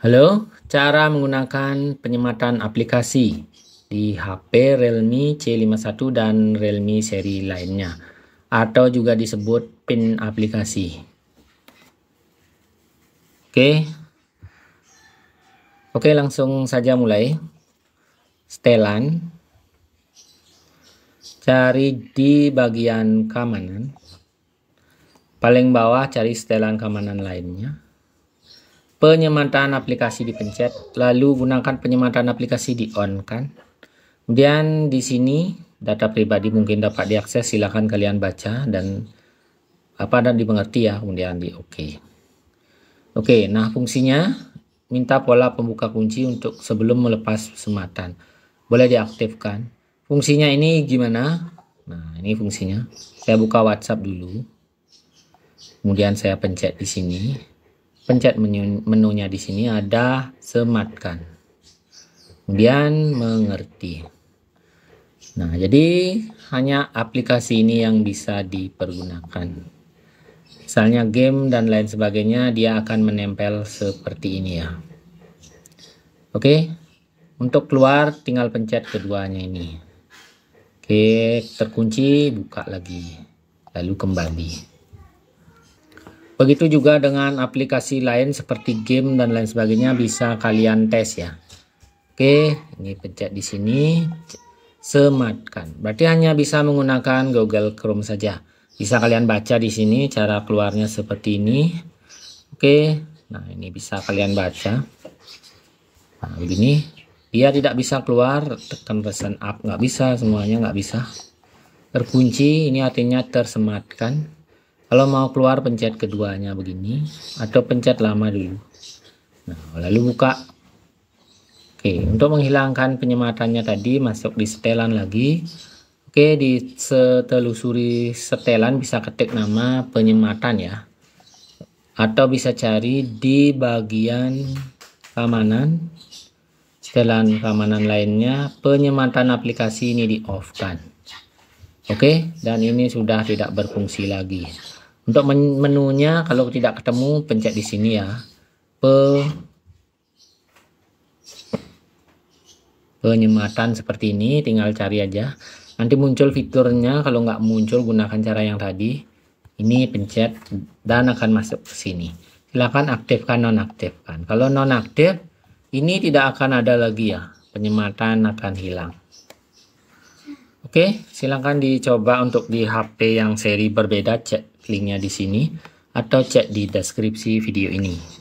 Halo, cara menggunakan penyematan aplikasi di HP Realme C51 dan Realme seri lainnya atau juga disebut pin aplikasi. Oke. Oke, langsung saja mulai. Setelan. Cari di bagian keamanan. Paling bawah cari setelan keamanan lainnya penyematan aplikasi dipencet, lalu gunakan penyematan aplikasi di on kan. Kemudian di sini data pribadi mungkin dapat diakses, silahkan kalian baca dan apa dan dimengerti ya, kemudian di OK. Oke, nah fungsinya minta pola pembuka kunci untuk sebelum melepas sematan. Boleh diaktifkan. Fungsinya ini gimana? Nah, ini fungsinya. Saya buka WhatsApp dulu. Kemudian saya pencet di sini pencet menu, menunya di sini ada sematkan. Kemudian mengerti. Nah, jadi hanya aplikasi ini yang bisa dipergunakan. Misalnya game dan lain sebagainya, dia akan menempel seperti ini ya. Oke, untuk keluar tinggal pencet keduanya ini. Oke, terkunci, buka lagi, lalu kembali. Begitu juga dengan aplikasi lain seperti game dan lain sebagainya bisa kalian tes ya. Oke, ini pencet di sini sematkan. Berarti hanya bisa menggunakan Google Chrome saja. Bisa kalian baca di sini cara keluarnya seperti ini. Oke. Nah, ini bisa kalian baca. Nah, begini. Dia tidak bisa keluar, tekan pesan up nggak bisa, semuanya nggak bisa. Terkunci, ini artinya tersematkan. Kalau mau keluar pencet keduanya begini atau pencet lama dulu. Nah, lalu buka. Oke, untuk menghilangkan penyematannya tadi masuk di setelan lagi. Oke, di setelusuri setelan bisa ketik nama penyematan ya. Atau bisa cari di bagian keamanan setelan keamanan lainnya penyematan aplikasi ini di off kan. Oke, dan ini sudah tidak berfungsi lagi. Untuk menunya kalau tidak ketemu pencet di sini ya. Pe penyematan seperti ini tinggal cari aja. Nanti muncul fiturnya kalau nggak muncul gunakan cara yang tadi. Ini pencet dan akan masuk ke sini. Silahkan aktifkan nonaktifkan. Kalau nonaktif ini tidak akan ada lagi ya. Penyematan akan hilang. Oke, silahkan dicoba untuk di HP yang seri berbeda, cek linknya di sini, atau cek di deskripsi video ini.